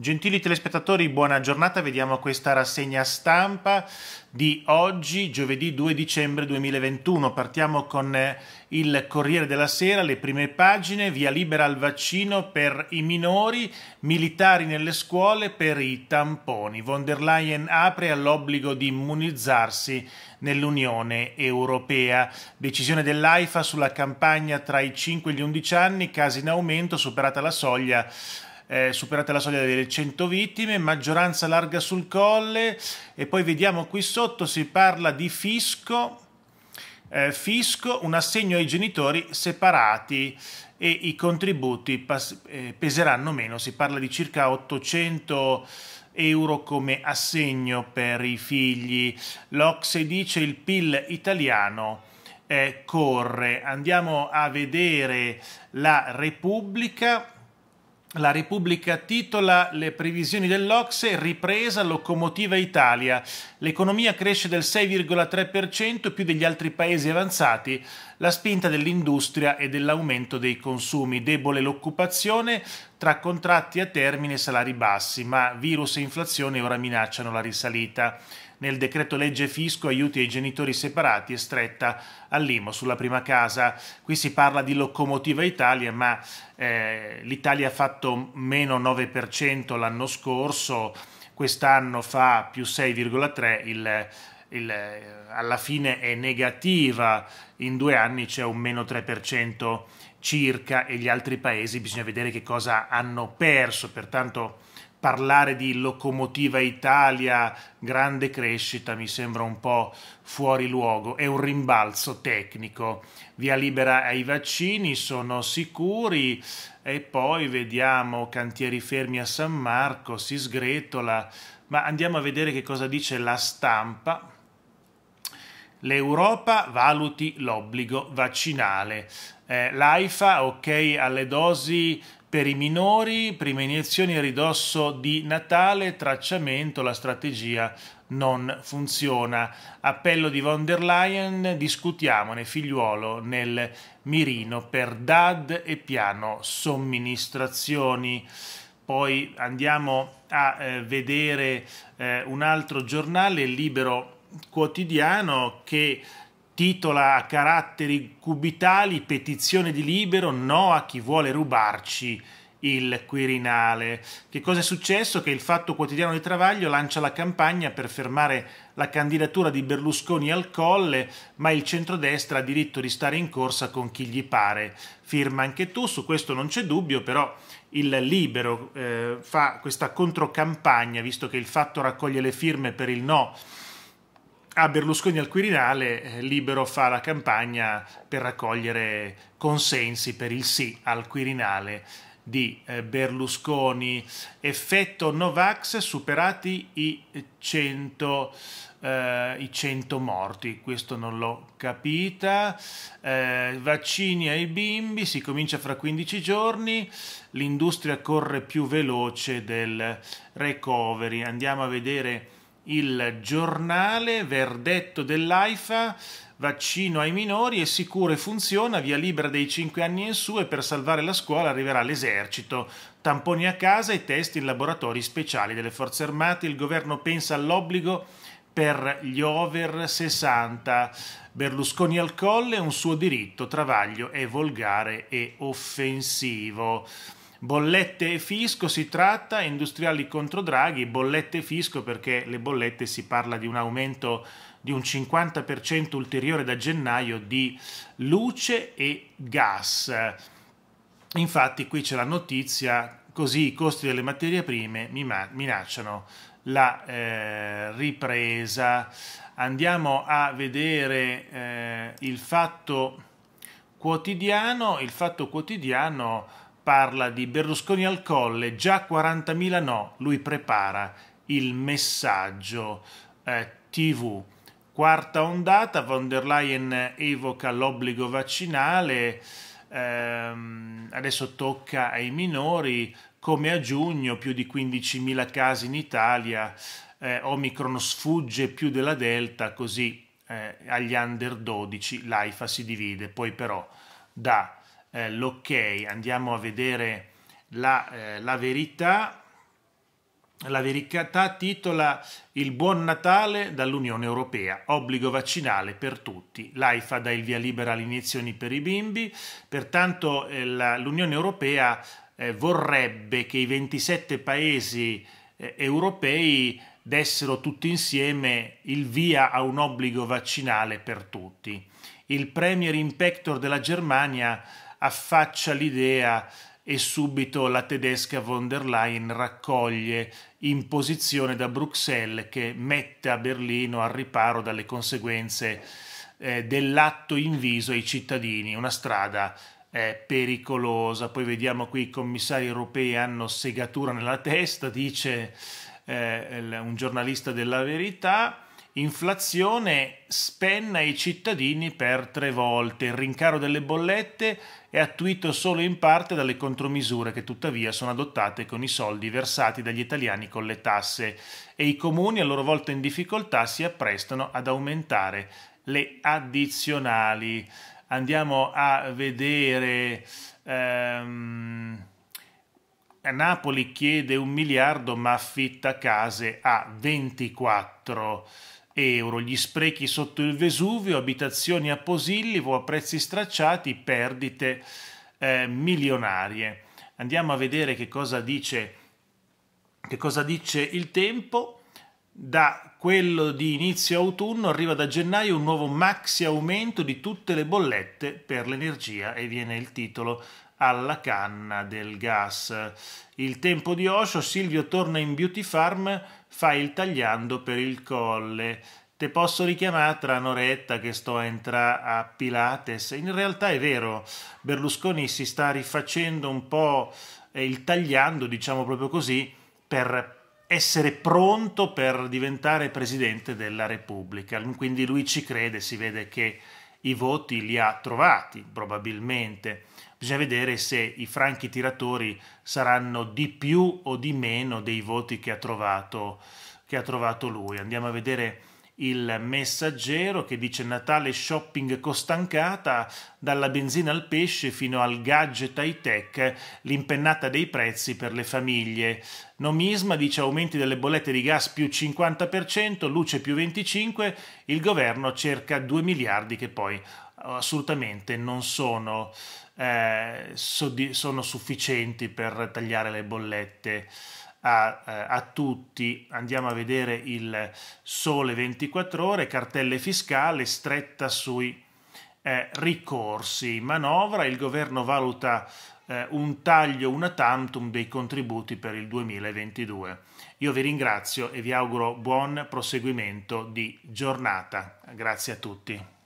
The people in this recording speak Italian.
Gentili telespettatori, buona giornata, vediamo questa rassegna stampa di oggi, giovedì 2 dicembre 2021. Partiamo con eh, il Corriere della Sera, le prime pagine, via libera al vaccino per i minori, militari nelle scuole per i tamponi. Von der Leyen apre all'obbligo di immunizzarsi nell'Unione Europea. Decisione dell'AIFA sulla campagna tra i 5 e gli 11 anni, casi in aumento, superata la soglia eh, superata la soglia delle 100 vittime, maggioranza larga sul colle e poi vediamo qui sotto si parla di fisco, eh, fisco, un assegno ai genitori separati e i contributi eh, peseranno meno, si parla di circa 800 euro come assegno per i figli. L'Ocse dice il PIL italiano eh, corre. Andiamo a vedere la Repubblica. La Repubblica titola le previsioni dell'Ocse, ripresa locomotiva Italia. L'economia cresce del 6,3% più degli altri paesi avanzati, la spinta dell'industria e dell'aumento dei consumi, debole l'occupazione tra contratti a termine e salari bassi, ma virus e inflazione ora minacciano la risalita. Nel decreto legge fisco aiuti ai genitori separati è stretta all'IMO sulla prima casa. Qui si parla di locomotiva Italia, ma eh, l'Italia ha fatto meno 9% l'anno scorso, quest'anno fa più 6,3% il il, eh, alla fine è negativa, in due anni c'è un meno 3% circa e gli altri paesi bisogna vedere che cosa hanno perso, pertanto parlare di locomotiva Italia, grande crescita, mi sembra un po' fuori luogo, è un rimbalzo tecnico. Via libera ai vaccini, sono sicuri e poi vediamo cantieri fermi a San Marco, si sgretola, ma andiamo a vedere che cosa dice la stampa l'Europa valuti l'obbligo vaccinale. Eh, L'AIFA, ok alle dosi per i minori, prime iniezioni a ridosso di Natale, tracciamento, la strategia non funziona. Appello di von der Leyen, discutiamone figliuolo nel mirino per DAD e piano somministrazioni. Poi andiamo a eh, vedere eh, un altro giornale, Libero quotidiano che titola a caratteri cubitali petizione di libero no a chi vuole rubarci il Quirinale. Che cosa è successo? Che il Fatto Quotidiano di Travaglio lancia la campagna per fermare la candidatura di Berlusconi al Colle, ma il centrodestra ha diritto di stare in corsa con chi gli pare. Firma anche tu, su questo non c'è dubbio, però il Libero eh, fa questa controcampagna, visto che il Fatto raccoglie le firme per il no a Berlusconi al Quirinale, eh, Libero fa la campagna per raccogliere consensi per il sì al Quirinale di eh, Berlusconi. Effetto Novax, superati i 100, eh, i 100 morti, questo non l'ho capita. Eh, vaccini ai bimbi, si comincia fra 15 giorni, l'industria corre più veloce del recovery. Andiamo a vedere il giornale verdetto dell'AIFA vaccino ai minori è sicuro e funziona, via libera dei 5 anni in su e per salvare la scuola arriverà l'esercito. Tamponi a casa e test in laboratori speciali delle forze armate. Il governo pensa all'obbligo per gli over 60. Berlusconi al colle, un suo diritto, travaglio è volgare e offensivo bollette e fisco si tratta, industriali contro Draghi, bollette e fisco perché le bollette si parla di un aumento di un 50% ulteriore da gennaio di luce e gas. Infatti qui c'è la notizia, così i costi delle materie prime minacciano la eh, ripresa. Andiamo a vedere eh, il fatto quotidiano, il fatto quotidiano parla di Berlusconi al colle, già 40.000 no, lui prepara il messaggio eh, TV. Quarta ondata, von der Leyen evoca l'obbligo vaccinale, ehm, adesso tocca ai minori, come a giugno più di 15.000 casi in Italia, eh, Omicron sfugge più della Delta, così eh, agli under 12 l'AIFA si divide, poi però da eh, l'ok, andiamo a vedere la, eh, la verità. La verità titola Il buon Natale dall'Unione Europea, obbligo vaccinale per tutti. L'AIFA dà il via libera alle iniezioni per i bimbi, pertanto eh, l'Unione Europea eh, vorrebbe che i 27 paesi eh, europei dessero tutti insieme il via a un obbligo vaccinale per tutti. Il Premier Inspector della Germania affaccia l'idea e subito la tedesca von der Leyen raccoglie imposizione da Bruxelles che mette a Berlino al riparo dalle conseguenze eh, dell'atto inviso ai cittadini, una strada eh, pericolosa. Poi vediamo qui i commissari europei hanno segatura nella testa, dice eh, un giornalista della verità. Inflazione spenna i cittadini per tre volte. Il rincaro delle bollette è attuito solo in parte dalle contromisure che tuttavia sono adottate con i soldi versati dagli italiani con le tasse e i comuni a loro volta in difficoltà si apprestano ad aumentare le addizionali. Andiamo a vedere... Ehm, Napoli chiede un miliardo ma affitta case a 24 euro, gli sprechi sotto il Vesuvio, abitazioni a Posillivo a prezzi stracciati, perdite eh, milionarie. Andiamo a vedere che cosa dice, che cosa dice il tempo da quello di inizio autunno arriva da gennaio un nuovo maxi aumento di tutte le bollette per l'energia e viene il titolo alla canna del gas. Il tempo di Osho, Silvio torna in Beauty Farm fa il tagliando per il colle. Te posso richiamare tra un'oretta che sto a entrare a Pilates. In realtà è vero, Berlusconi si sta rifacendo un po' eh, il tagliando, diciamo proprio così, per essere pronto per diventare presidente della Repubblica. Quindi lui ci crede, si vede che i voti li ha trovati probabilmente. Bisogna vedere se i franchi tiratori saranno di più o di meno dei voti che ha trovato, che ha trovato lui. Andiamo a vedere il messaggero che dice Natale shopping costancata, dalla benzina al pesce fino al gadget high tech, l'impennata dei prezzi per le famiglie. Nomisma dice aumenti delle bollette di gas più 50%, luce più 25%, il governo cerca 2 miliardi che poi eh, assolutamente non sono, eh, sono sufficienti per tagliare le bollette a, eh, a, tutti. Andiamo a vedere il sole 24 ore, cartelle fiscali, stretta sui eh, ricorsi, manovra, il governo valuta eh, un taglio, una tantum dei contributi per il 2022. Io vi ringrazio e vi auguro buon proseguimento di giornata. Grazie a tutti.